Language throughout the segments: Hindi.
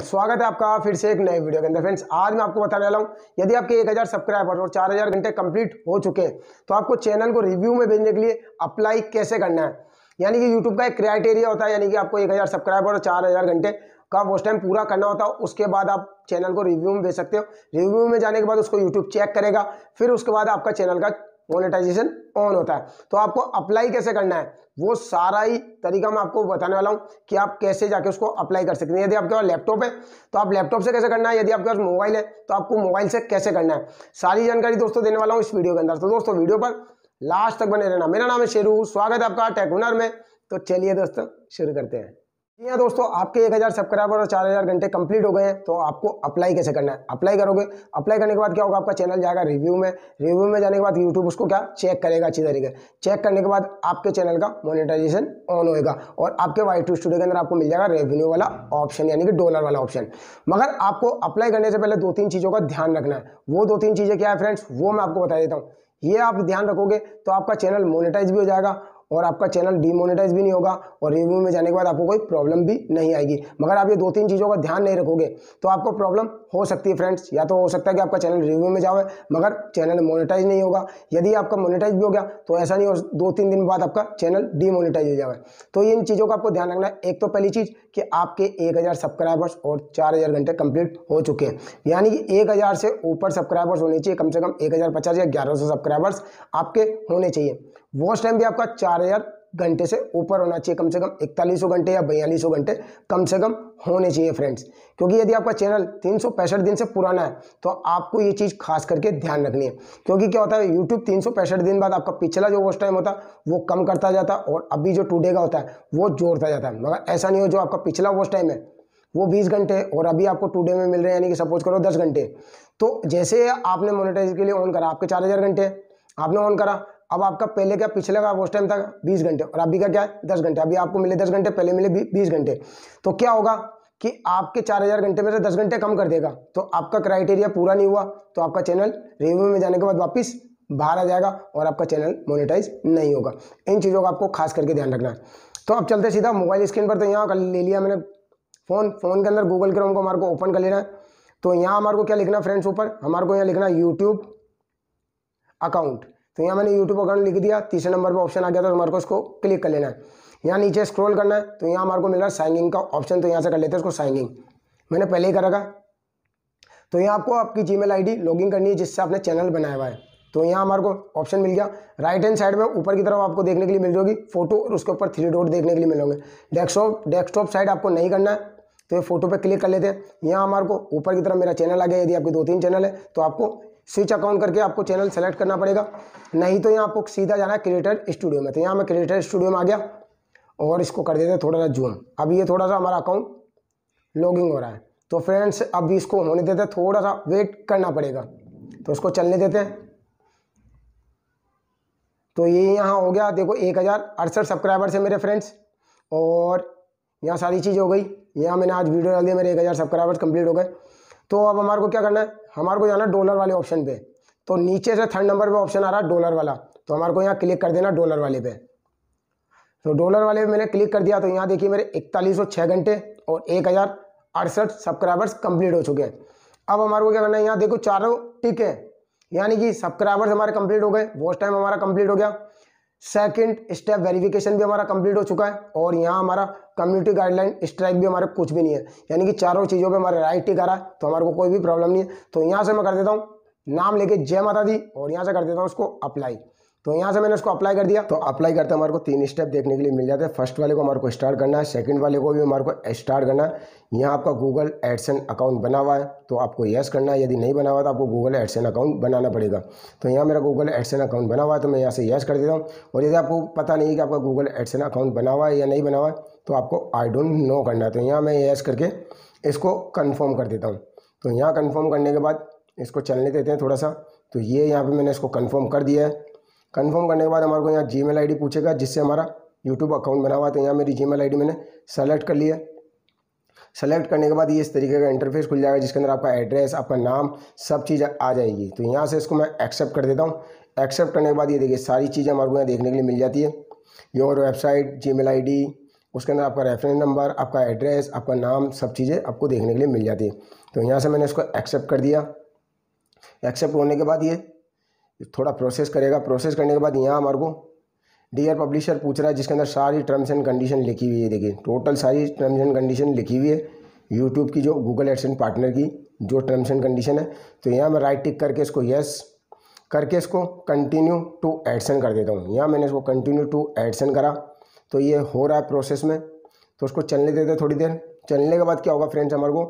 स्वागत है आपका फिर से एक नए वीडियो के अंदर फ्रेंड्स आज मैं आपको बताने वाला हूँ यदि आपके 1000 सब्सक्राइबर और 4000 घंटे कंप्लीट हो चुके हैं तो आपको चैनल को रिव्यू में भेजने के लिए अप्लाई कैसे करना है यानी कि यूट्यूब का एक क्राइटेरिया होता है यानी कि आपको 1000 सब्सक्राइबर और 4000 घंटे का वॉच टाइम पूरा करना होता है उसके बाद आप चैनल को रिव्यू में भेज सकते हो रिव्यू में जाने के बाद उसको यूट्यूब चेक करेगा फिर उसके बाद आपका चैनल का मोनेटाइजेशन ऑन होता है तो आपको अप्लाई कैसे करना है वो सारा ही तरीका मैं आपको बताने वाला हूँ कि आप कैसे जाके उसको अप्लाई कर सकते हैं यदि आपके पास लैपटॉप है तो आप लैपटॉप से कैसे करना है यदि आपके पास मोबाइल है तो आपको मोबाइल से कैसे करना है सारी जानकारी दोस्तों देने वाला हूँ इस वीडियो के अंदर तो दोस्तों वीडियो पर लास्ट तक बने रहना मेरा नाम है शेरू स्वागत है आपका टेकुनर में तो चलिए दोस्तों शुरू करते हैं या दोस्तों आपके 1000 हज़ार सब्सक्राइबर और 4000 घंटे कंप्लीट हो गए हैं तो आपको अप्लाई कैसे करना है अप्लाई करोगे अप्लाई करने के बाद क्या होगा आपका चैनल जाएगा रिव्यू में रिव्यू में जाने के बाद यूट्यूब उसको क्या चेक करेगा अच्छी तरीके चेक करने के बाद आपके चैनल का मोनिटाइजेशन ऑन होएगा और आपके वाई टू स्टूडियो के अंदर आपको मिल जाएगा रेवेन्यू वाला ऑप्शन यानी कि डॉलर वाला ऑप्शन मगर आपको अप्लाई करने से पहले दो तीन चीज़ों का ध्यान रखना है वो दो तीन चीज़ें क्या है फ्रेंड्स वो मैं आपको बता देता हूँ ये आप ध्यान रखोगे तो आपका चैनल मोनेटाइज भी हो जाएगा और आपका चैनल डीमोनेटाइज भी नहीं होगा और रिव्यू में जाने के बाद आपको कोई प्रॉब्लम भी नहीं आएगी मगर आप ये दो तीन चीज़ों का ध्यान नहीं रखोगे तो आपको प्रॉब्लम हो सकती है फ्रेंड्स या तो हो सकता है कि आपका चैनल रिव्यू में जाओ मगर चैनल मोनिटाइज नहीं होगा यदि आपका मोनिटाइज भी हो गया तो ऐसा नहीं हो दो तीन दिन बाद आपका चैनल डीमोनेटाइज हो जाए तो इन चीज़ों का आपको ध्यान रखना है एक तो पहली चीज़ कि आपके एक हज़ार सब्सक्राइबर्स और चार हज़ार घंटे कंप्लीट हो चुके हैं यानी कि एक हज़ार से ऊपर सब्सक्राइबर्स होने चाहिए कम से कम एक हज़ार पचास या ग्यारह सौ सब्सक्राइबर्स आपके होने चाहिए वॉच टाइम भी आपका चार हज़ार घंटे से ऊपर होना चाहिए कम से कम इकतालीसों घंटे या बयालीसों घंटे कम से कम होने चाहिए फ्रेंड्स क्योंकि यदि आपका चैनल तीन सौ पैंसठ दिन से पुराना है तो आपको ये चीज़ खास करके ध्यान रखनी है क्योंकि क्या होता है यूट्यूब तीन सौ पैंसठ दिन बाद आपका पिछला जो वॉच टाइम होता है वो कम करता जाता है और अभी जो टूडे का होता है वो जोड़ता जाता है मगर ऐसा नहीं हो जो आपका पिछला वॉच टाइम है वो बीस घंटे और अभी आपको टूडे में मिल रहे हैं यानी कि सपोज करो दस घंटे तो जैसे आपने मोनेटाइज के लिए ऑन करा आपके हजार घंटे आपने ऑन करा अब आपका पहले क्या पिछले का उस टाइम था बीस घंटे और अभी का क्या है दस घंटे अभी आपको मिले दस घंटे पहले मिले बीस घंटे तो क्या होगा कि आपके चार हज़ार घंटे में से दस घंटे कम कर देगा तो आपका क्राइटेरिया पूरा नहीं हुआ तो आपका चैनल रिव्यू में जाने के बाद वापस बाहर आ जाएगा और आपका चैनल मोनेटाइज नहीं होगा इन चीज़ों का आपको खास करके ध्यान रखना है तो अब चलते सीधा मोबाइल स्क्रीन पर तो यहाँ कर ले लिया मैंने फ़ोन फ़ोन के अंदर गूगल क्रोम को हमारे को ओपन कर लेना है तो यहाँ हमारे को क्या लिखना फ्रेंड्स ऊपर हमारे को यहाँ लिखना यूट्यूब अकाउंट तो यहाँ मैंने यूट्यूब अकाउंट लिख दिया तीसरे नंबर पर ऑप्शन आ गया तो हमारे को इसको क्लिक कर लेना है यहाँ नीचे स्क्रॉल करना है तो यहाँ हमारे को मिल रहा है साइनिंग का ऑप्शन तो यहाँ से कर लेते हैं इसको साइनिंग मैंने पहले ही करा था तो यहाँ आपको आपकी जी मेल लॉगिन करनी है जिससे आपने चैनल बनाया हुआ है तो यहाँ हमारे को ऑप्शन मिल गया राइट हैंड साइड में ऊपर की तरफ आपको देखने के लिए मिल जाएगी फोटो और उसके ऊपर थ्री डॉट देखने के लिए मिलोगे डेस्कटॉप डेस्कटॉप साइड आपको नहीं करना है तो ये फोटो पे क्लिक कर लेते हैं यहाँ हमारे को ऊपर की तरफ मेरा चैनल आ गया यदि आपके दो तीन चैनल है तो आपको स्विच अकाउंट करके आपको चैनल सेलेक्ट करना पड़ेगा नहीं तो यहाँ आपको सीधा जाना है क्रिएटर स्टूडियो में तो यहाँ मैं क्रिएटर स्टूडियो में आ गया और इसको कर देते हैं थोड़ा सा जूम अब ये थोड़ा सा हमारा अकाउंट लॉगिंग हो रहा है तो फ्रेंड्स अब इसको होने देते हैं थोड़ा सा वेट करना पड़ेगा तो इसको चलने देते हैं तो ये यहाँ हो गया देखो एक हज़ार अड़सठ सब्सक्राइबर्स है मेरे फ्रेंड्स और यहाँ सारी चीज़ हो गई यहाँ मैंने आज वीडियो डाल दिया मेरे एक हज़ार सब्सक्राइबर्स कंप्लीट हो गए तो अब हमारे को क्या करना है हमारे को जाना डॉलर वाले ऑप्शन पे तो नीचे से थर्ड नंबर पे ऑप्शन आ रहा है डॉलर वाला तो हमारे को यहाँ क्लिक कर देना डॉलर वाले पे तो डॉलर वाले पे मैंने क्लिक कर दिया तो यहाँ देखिए मेरे इकतालीस सौ छः घंटे और एक हज़ार अड़सठ सब्सक्राइबर्स कंप्लीट हो चुके हैं अब हमारे को क्या करना है यहाँ देखो चारों टिक है यानी कि सब्सक्राइबर्स हमारे कंप्लीट हो गए वॉच टाइम हमारा कंप्लीट हो गया सेकंड स्टेप वेरिफिकेशन भी हमारा कंप्लीट हो चुका है और यहाँ हमारा कम्युनिटी गाइडलाइन स्ट्राइक भी हमारे कुछ भी नहीं है यानी कि चारों चीज़ों पे हमारा राइट ही करा है तो हमारे को कोई भी प्रॉब्लम नहीं है तो यहाँ से मैं कर देता हूँ नाम लेके जय माता दी और यहाँ से कर देता हूँ उसको अप्लाई तो यहाँ से मैंने उसको अप्लाई कर दिया तो अप्लाई करते हमारे को तीन स्टेप देखने के लिए मिल जाते हैं फर्स्ट वाले को हमारे को स्टार्ट करना है सेकंड वाले को भी हमारे को स्टार्ट करना है यहाँ आपका गूगल एडसन अकाउंट बना हुआ है तो आपको यस करना है यदि नहीं बना हुआ तो आपको गूगल एडसन अकाउंट बनाना पड़ेगा तो यहाँ मेरा गूगल एडसन अकाउंट बना हुआ है तो मैं यहाँ से येस कर देता हूँ और यदि आपको पता नहीं है कि आपका गूगल एडसन अकाउंट बना हुआ है या नहीं बना हुआ तो आपको आई डोंट नो करना है तो यहाँ मैं येस करके इसको कन्फर्म कर देता हूँ तो यहाँ कन्फर्म करने के बाद इसको चलने देते हैं थोड़ा सा तो ये यहाँ पर मैंने इसको कन्फर्म कर दिया है कन्फर्म करने के बाद हमारे को यहाँ जी मेल पूछेगा जिससे हमारा यूट्यूब अकाउंट बना हुआ है तो यहाँ मेरी जी मेल मैंने सेलेक्ट कर लिया सेलेक्ट करने के बाद ये इस तरीके का इंटरफेस खुल जाएगा जिसके अंदर आपका एड्रेस आपका नाम सब चीज़ आ जाएगी तो यहाँ से इसको मैं एक्सेप्ट कर देता हूँ एक्सेप्ट करने के बाद ये देखिए सारी चीज़ें हमारे को यहाँ देखने के लिए मिल जाती है योर वेबसाइट जी मेल उसके अंदर आपका रेफरेंस नंबर आपका एड्रेस आपका नाम सब चीज़ें आपको देखने के लिए मिल जाती है तो यहाँ से मैंने इसको एक्सेप्ट कर दिया एक्सेप्ट होने के बाद ये थोड़ा प्रोसेस करेगा प्रोसेस करने के बाद यहाँ हमारे को डियर पब्लिशर पूछ रहा है जिसके अंदर सारी टर्म्स एंड कंडीशन लिखी हुई है देखिए टोटल सारी टर्म्स एंड कंडीशन लिखी हुई है यूट्यूब की जो गूगल एडसेंट पार्टनर की जो टर्म्स एंड कंडीशन है तो यहाँ मैं राइट टिक करके इसको येस करके इसको कंटिन्यू टू एडसन कर देता हूँ यहाँ मैंने इसको कंटिन्यू टू एडसन करा तो ये हो रहा है प्रोसेस में तो उसको चलने देते थोड़ी देर चलने के बाद क्या होगा फ्रेंड्स हमारे को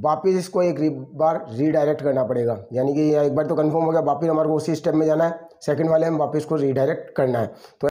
वापस इसको एक बार रीडायरेक्ट करना पड़ेगा यानी कि एक बार तो कंफर्म हो गया वापस हमारे को उसी स्टेप में जाना है सेकंड वाले हम वापस को रीडायरेक्ट करना है तो